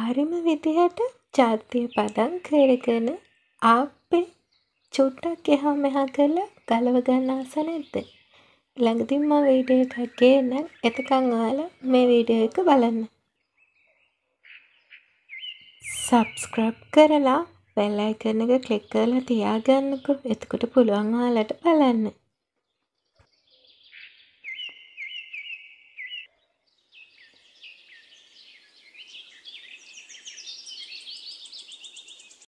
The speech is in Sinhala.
හරිම විදිහට ජාතිය පදන් කරගෙන ආප්පේ චුට්ටක් එහා මෙහා කරලා ගලව ගන්න ආස නැද්ද? ළඟදිම මම වීඩියෝ එකක් ගේන්නම්. එතකන් ඔයාලා මේ වීඩියෝ එක බලන්න. subscribe කරලා bell icon එක click කරලා තියාගන්නකෝ. එතකොට පුළුවන් ඔයාලට බලන්න.